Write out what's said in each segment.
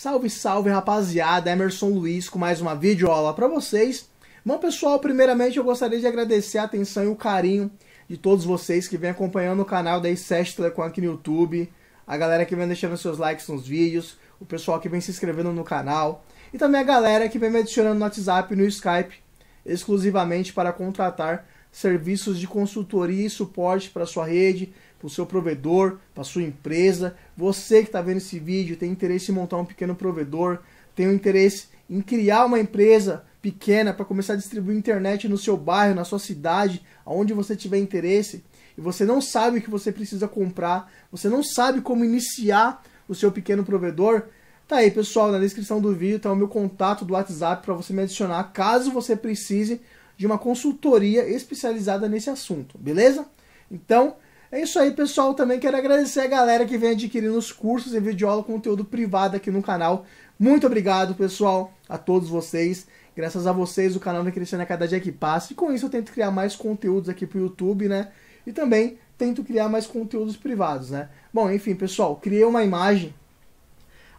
Salve, salve rapaziada, Emerson Luiz com mais uma videoaula para vocês. Bom pessoal, primeiramente eu gostaria de agradecer a atenção e o carinho de todos vocês que vem acompanhando o canal da ICES Telecom aqui no YouTube, a galera que vem deixando seus likes nos vídeos, o pessoal que vem se inscrevendo no canal e também a galera que vem me adicionando no WhatsApp e no Skype exclusivamente para contratar serviços de consultoria e suporte para sua rede, para o seu provedor, para sua empresa. Você que está vendo esse vídeo tem interesse em montar um pequeno provedor, tem um interesse em criar uma empresa pequena para começar a distribuir internet no seu bairro, na sua cidade, aonde você tiver interesse, e você não sabe o que você precisa comprar, você não sabe como iniciar o seu pequeno provedor, tá aí pessoal, na descrição do vídeo está o meu contato do WhatsApp para você me adicionar caso você precise de uma consultoria especializada nesse assunto, beleza? Então, é isso aí, pessoal. Também quero agradecer a galera que vem adquirindo os cursos em videoaula, conteúdo privado aqui no canal. Muito obrigado, pessoal, a todos vocês. Graças a vocês, o canal vem crescendo a cada dia que passa. E com isso eu tento criar mais conteúdos aqui para o YouTube, né? E também tento criar mais conteúdos privados, né? Bom, enfim, pessoal, criei uma imagem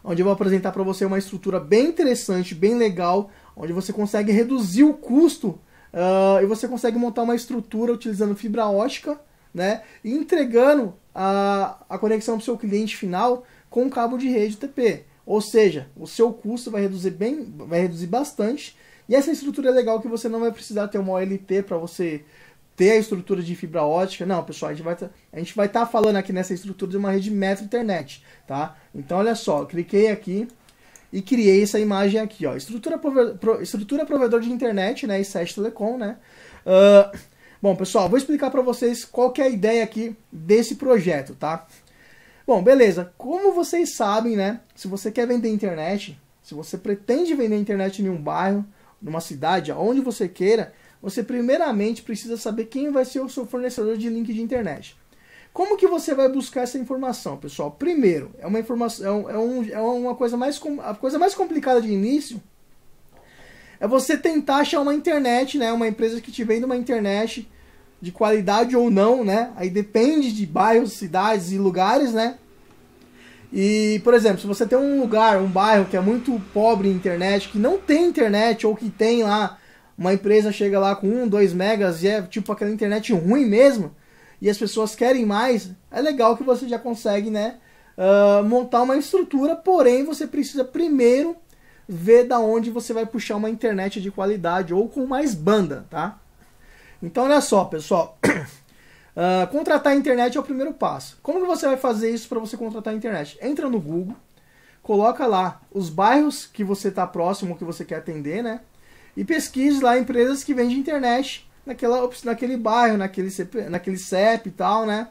onde eu vou apresentar para você uma estrutura bem interessante, bem legal, onde você consegue reduzir o custo uh, e você consegue montar uma estrutura utilizando fibra ótica, né? E entregando a, a conexão para o seu cliente final com um cabo de rede TP. Ou seja, o seu custo vai reduzir bem, vai reduzir bastante. E essa estrutura é legal que você não vai precisar ter uma OLT para você ter a estrutura de fibra ótica. Não, pessoal, a gente vai tá, a gente vai estar tá falando aqui nessa estrutura de uma rede metro internet, tá? Então olha só, cliquei aqui e criei essa imagem aqui, ó. Estrutura, provedor, estrutura provedor de internet, né? E Telecom, né? Uh, Bom, pessoal, vou explicar para vocês qual que é a ideia aqui desse projeto, tá? Bom, beleza. Como vocês sabem, né? Se você quer vender internet, se você pretende vender internet em um bairro, numa cidade, aonde você queira, você primeiramente precisa saber quem vai ser o seu fornecedor de link de internet. Como que você vai buscar essa informação, pessoal? Primeiro, é uma informação, é, é, um, é uma coisa mais a coisa mais complicada de início é você tentar achar uma internet, né? Uma empresa que te vende uma internet de qualidade ou não, né? Aí depende de bairros, cidades e lugares, né? E, por exemplo, se você tem um lugar, um bairro que é muito pobre em internet, que não tem internet ou que tem lá uma empresa chega lá com um, dois megas e é tipo aquela internet ruim mesmo, e as pessoas querem mais, é legal que você já consegue, né, uh, montar uma estrutura, porém você precisa primeiro ver da onde você vai puxar uma internet de qualidade ou com mais banda, tá? Então, olha só, pessoal. Uh, contratar a internet é o primeiro passo. Como que você vai fazer isso para você contratar a internet? Entra no Google, coloca lá os bairros que você está próximo, que você quer atender, né? E pesquise lá empresas que vendem internet naquela, naquele bairro, naquele CEP, naquele CEP e tal, né?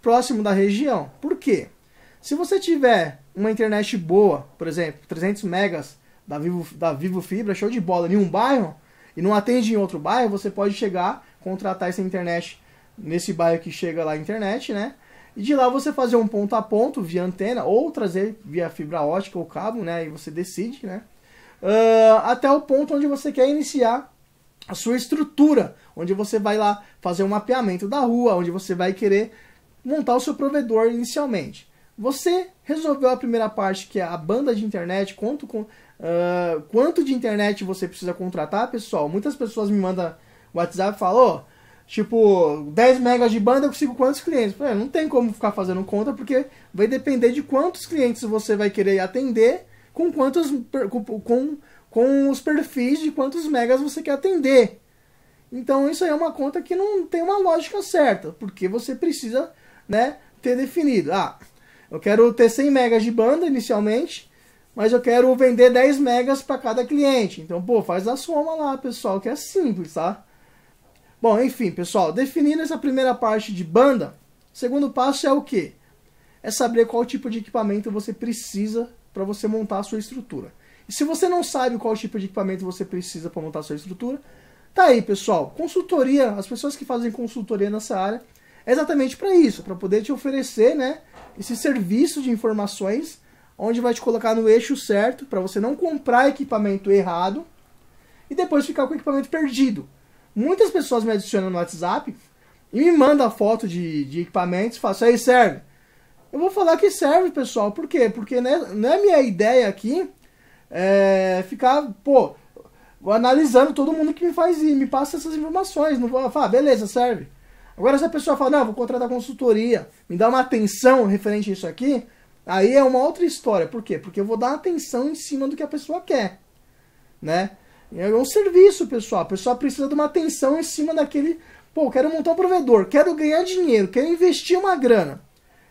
Próximo da região. Por quê? Se você tiver uma internet boa, por exemplo, 300 megas da Vivo, da Vivo Fibra, show de bola, em um bairro, e não atende em outro bairro, você pode chegar contratar essa internet nesse bairro que chega lá a internet, né? E de lá você fazer um ponto a ponto via antena ou trazer via fibra ótica ou cabo, né? E você decide, né? Uh, até o ponto onde você quer iniciar a sua estrutura, onde você vai lá fazer um mapeamento da rua, onde você vai querer montar o seu provedor inicialmente. Você resolveu a primeira parte, que é a banda de internet, quanto, com, uh, quanto de internet você precisa contratar, pessoal. Muitas pessoas me mandam o WhatsApp falou, tipo, 10 megas de banda eu consigo quantos clientes? É, não tem como ficar fazendo conta, porque vai depender de quantos clientes você vai querer atender, com quantos. com, com os perfis de quantos megas você quer atender. Então isso aí é uma conta que não tem uma lógica certa, porque você precisa, né, ter definido. Ah, eu quero ter 100 megas de banda inicialmente, mas eu quero vender 10 megas para cada cliente. Então, pô, faz a soma lá, pessoal, que é simples, tá? Bom, enfim, pessoal, definindo essa primeira parte de banda, segundo passo é o quê? É saber qual tipo de equipamento você precisa para você montar a sua estrutura. E se você não sabe qual tipo de equipamento você precisa para montar a sua estrutura, tá aí, pessoal. Consultoria, as pessoas que fazem consultoria nessa área, é exatamente para isso, para poder te oferecer, né, esse serviço de informações onde vai te colocar no eixo certo para você não comprar equipamento errado e depois ficar com o equipamento perdido. Muitas pessoas me adicionam no WhatsApp e me mandam foto de, de equipamentos e falam, isso assim, aí serve. Eu vou falar que serve, pessoal. Por quê? Porque né, não é minha ideia aqui é, ficar, pô, analisando todo mundo que me faz e me passa essas informações. Não vou falar, ah, beleza, serve. Agora, se a pessoa fala, não, vou contratar consultoria, me dá uma atenção referente a isso aqui, aí é uma outra história. Por quê? Porque eu vou dar atenção em cima do que a pessoa quer, né? É, é um serviço, pessoal. A pessoa precisa de uma atenção em cima daquele. Pô, quero montar um provedor, quero ganhar dinheiro, quero investir uma grana.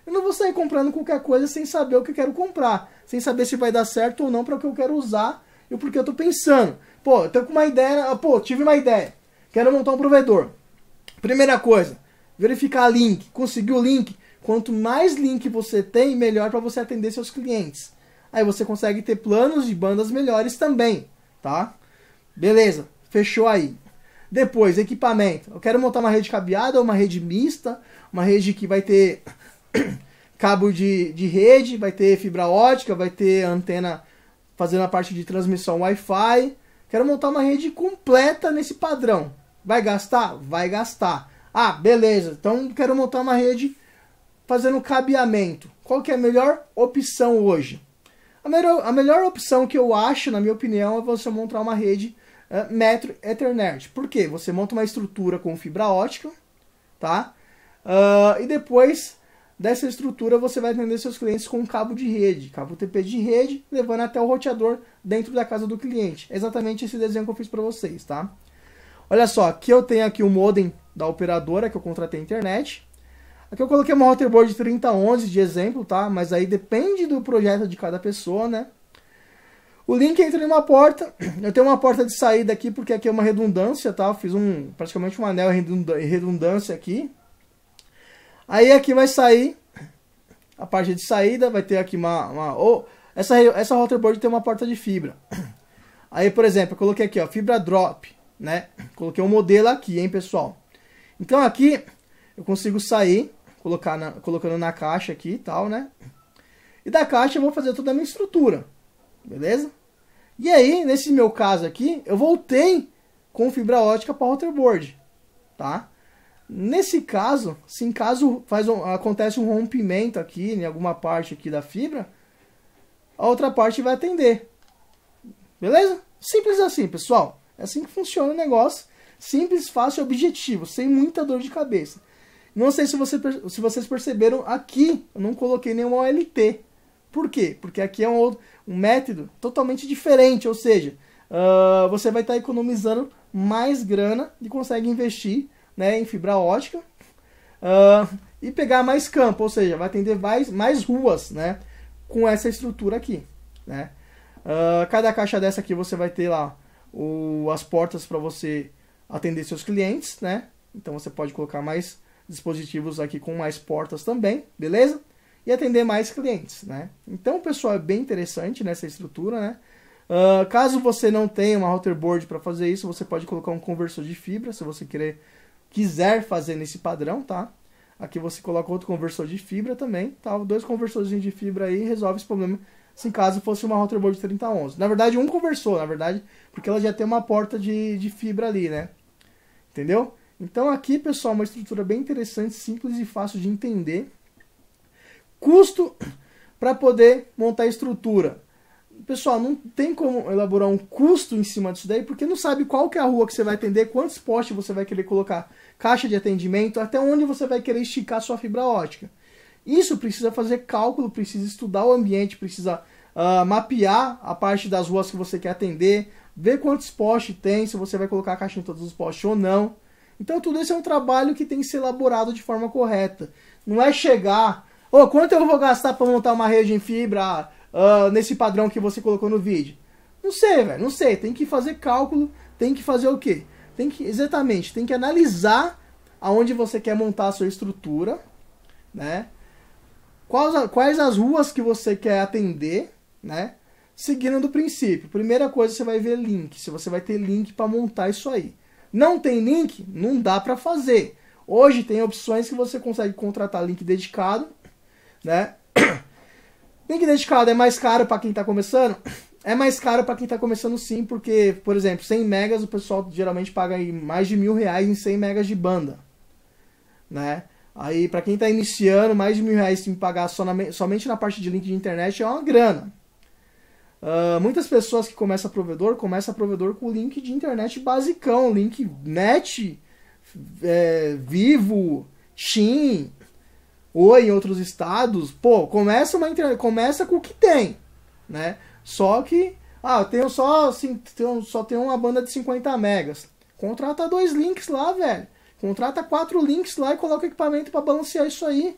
Eu não vou sair comprando qualquer coisa sem saber o que eu quero comprar, sem saber se vai dar certo ou não para o que eu quero usar e o porquê eu estou pensando. Pô, eu tô com uma ideia, ah, pô, tive uma ideia. Quero montar um provedor. Primeira coisa, verificar link. Conseguiu o link? Quanto mais link você tem, melhor para você atender seus clientes. Aí você consegue ter planos de bandas melhores também, tá? Beleza, fechou aí. Depois, equipamento. Eu quero montar uma rede cabeada, uma rede mista, uma rede que vai ter cabo de, de rede, vai ter fibra ótica, vai ter antena fazendo a parte de transmissão Wi-Fi. Quero montar uma rede completa nesse padrão. Vai gastar? Vai gastar. Ah, beleza. Então quero montar uma rede fazendo cabeamento. Qual que é a melhor opção hoje? A melhor, a melhor opção que eu acho, na minha opinião, é você montar uma rede ah, metro é Ethernet. Por quê? Você monta uma estrutura com fibra ótica, tá? Uh, e depois dessa estrutura você vai atender seus clientes com um cabo de rede, cabo TP de rede, levando até o roteador dentro da casa do cliente. exatamente esse desenho que eu fiz para vocês, tá? Olha só, aqui eu tenho aqui o modem da operadora que eu contratei a internet. Aqui eu coloquei uma de 3011 de exemplo, tá? Mas aí depende do projeto de cada pessoa, né? O link entra em uma porta. Eu tenho uma porta de saída aqui porque aqui é uma redundância, tá? Eu fiz um praticamente um anel em redundância aqui. Aí aqui vai sair a parte de saída, vai ter aqui uma, uma ou essa essa routerboard tem uma porta de fibra. Aí, por exemplo, eu coloquei aqui, ó, fibra drop, né? Coloquei um modelo aqui, hein, pessoal. Então aqui eu consigo sair, colocar na, colocando na caixa aqui e tal, né? E da caixa eu vou fazer toda a minha estrutura beleza? E aí, nesse meu caso aqui, eu voltei com fibra ótica para waterboard, tá? Nesse caso, se em caso faz um, acontece um rompimento aqui, em alguma parte aqui da fibra, a outra parte vai atender. Beleza? Simples assim, pessoal. É assim que funciona o negócio. Simples, fácil e objetivo, sem muita dor de cabeça. Não sei se, você, se vocês perceberam aqui, eu não coloquei nenhuma OLT. Por quê? Porque aqui é um, outro, um método totalmente diferente, ou seja, uh, você vai estar tá economizando mais grana e consegue investir né, em fibra ótica uh, e pegar mais campo, ou seja, vai atender mais, mais ruas né, com essa estrutura aqui. Né? Uh, cada caixa dessa aqui você vai ter lá o, as portas para você atender seus clientes, né? Então você pode colocar mais dispositivos aqui com mais portas também, beleza? e atender mais clientes, né? Então, pessoal, é bem interessante nessa estrutura, né? Uh, caso você não tenha uma router board para fazer isso, você pode colocar um conversor de fibra, se você querer, quiser fazer nesse padrão, tá? Aqui você coloca outro conversor de fibra também, tá? Dois conversores de fibra aí resolve esse problema, se em caso fosse uma router board 3011. Na verdade, um conversor, na verdade, porque ela já tem uma porta de, de fibra ali, né? Entendeu? Então aqui, pessoal, uma estrutura bem interessante, simples e fácil de entender, custo para poder montar a estrutura. Pessoal, não tem como elaborar um custo em cima disso daí, porque não sabe qual que é a rua que você vai atender, quantos postes você vai querer colocar, caixa de atendimento, até onde você vai querer esticar sua fibra ótica. Isso precisa fazer cálculo, precisa estudar o ambiente, precisa uh, mapear a parte das ruas que você quer atender, ver quantos postes tem, se você vai colocar a caixa em todos os postes ou não. Então tudo isso é um trabalho que tem que ser elaborado de forma correta. Não é chegar oh, quanto eu vou gastar para montar uma rede em fibra uh, nesse padrão que você colocou no vídeo? Não sei, velho, não sei. Tem que fazer cálculo, tem que fazer o quê? Tem que, exatamente, tem que analisar aonde você quer montar a sua estrutura, né? Quais, quais as ruas que você quer atender, né? Seguindo do princípio. Primeira coisa, você vai ver link. Se você vai ter link para montar isso aí. Não tem link? Não dá para fazer. Hoje tem opções que você consegue contratar link dedicado né? Link dedicado é mais caro para quem está começando? É mais caro para quem está começando sim, porque, por exemplo, 100 megas o pessoal geralmente paga aí mais de mil reais em 100 megas de banda, né? Aí, para quem está iniciando, mais de mil reais tem que pagar só na, somente na parte de link de internet é uma grana. Uh, muitas pessoas que começam provedor, começam provedor com link de internet basicão, link net, é, vivo, TIM, ou em outros estados, pô, começa uma começa com o que tem, né? Só que ah, eu tenho só assim, tenho, só tenho uma banda de 50 megas. Contrata dois links lá, velho. Contrata quatro links lá e coloca equipamento para balancear isso aí.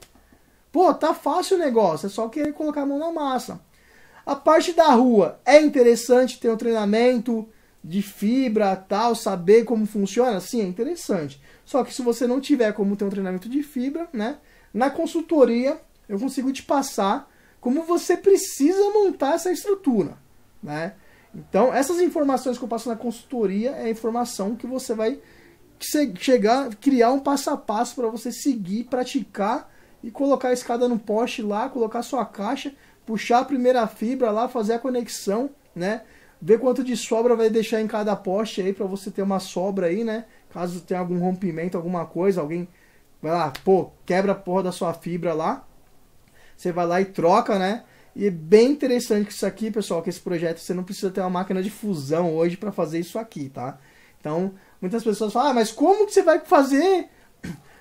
Pô, tá fácil o negócio, é só querer colocar a mão na massa. A parte da rua é interessante ter um treinamento de fibra, tal, saber como funciona, sim, é interessante. Só que se você não tiver como ter um treinamento de fibra, né? Na consultoria, eu consigo te passar como você precisa montar essa estrutura, né? Então, essas informações que eu passo na consultoria é a informação que você vai chegar, criar um passo a passo para você seguir, praticar e colocar a escada no poste lá, colocar sua caixa, puxar a primeira fibra lá, fazer a conexão, né? Ver quanto de sobra vai deixar em cada poste aí para você ter uma sobra aí, né? Caso tenha algum rompimento, alguma coisa, alguém vai lá, pô, quebra a porra da sua fibra lá. Você vai lá e troca, né? E é bem interessante que isso aqui, pessoal, que esse projeto você não precisa ter uma máquina de fusão hoje para fazer isso aqui, tá? Então, muitas pessoas falam: "Ah, mas como que você vai fazer?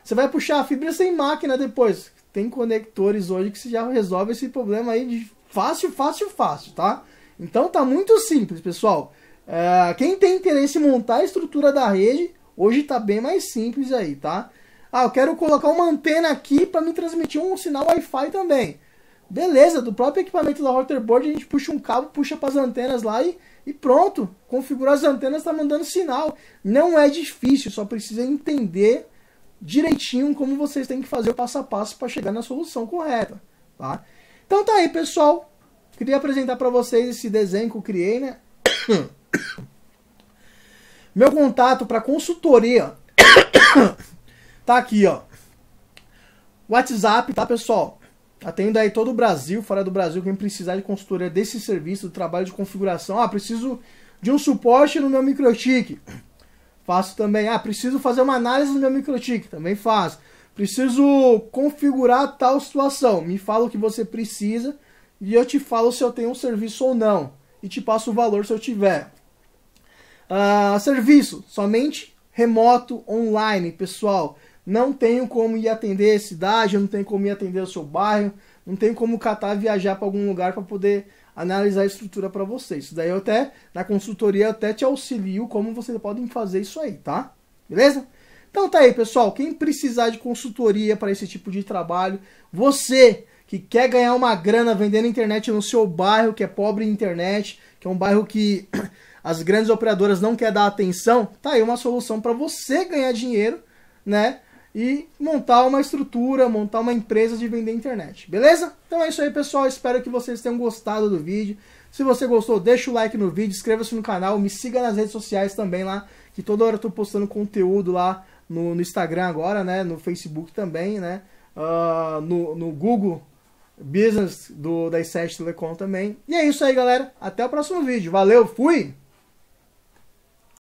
Você vai puxar a fibra sem máquina depois?" Tem conectores hoje que você já resolve esse problema aí de fácil, fácil, fácil, tá? Então tá muito simples, pessoal. Uh, quem tem interesse em montar a estrutura da rede, hoje tá bem mais simples aí, tá? Ah, eu quero colocar uma antena aqui para me transmitir um sinal Wi-Fi também. Beleza, do próprio equipamento da routerboard a gente puxa um cabo, puxa para as antenas lá e, e pronto. Configura as antenas está mandando sinal. Não é difícil, só precisa entender direitinho como vocês têm que fazer o passo a passo para chegar na solução correta. Tá? Então tá aí, pessoal. Queria apresentar para vocês esse desenho que eu criei, né? Meu contato para consultoria Tá aqui, ó. WhatsApp, tá, pessoal? Atendo aí todo o Brasil, fora do Brasil, quem precisar de consultoria desse serviço, do trabalho de configuração. Ah, preciso de um suporte no meu microtik. Faço também. Ah, preciso fazer uma análise no meu microtik. Também faço. Preciso configurar tal situação. Me fala o que você precisa e eu te falo se eu tenho um serviço ou não. E te passo o valor se eu tiver. Ah, serviço, somente remoto, online, pessoal não tenho como ir atender a cidade, não tenho como ir atender o seu bairro, não tenho como catar viajar para algum lugar para poder analisar a estrutura para vocês, Isso daí eu até, na consultoria, eu até te auxilio como vocês podem fazer isso aí, tá? Beleza? Então tá aí, pessoal. Quem precisar de consultoria para esse tipo de trabalho, você que quer ganhar uma grana vendendo internet no seu bairro, que é pobre em internet, que é um bairro que as grandes operadoras não querem dar atenção, tá aí uma solução para você ganhar dinheiro, né? e montar uma estrutura, montar uma empresa de vender internet. Beleza? Então é isso aí, pessoal. Espero que vocês tenham gostado do vídeo. Se você gostou, deixa o like no vídeo, inscreva-se no canal, me siga nas redes sociais também lá, que toda hora eu tô postando conteúdo lá no, no Instagram agora, né? No Facebook também, né? Uh, no, no Google Business do, da i7 Telecom também. E é isso aí, galera. Até o próximo vídeo. Valeu, fui!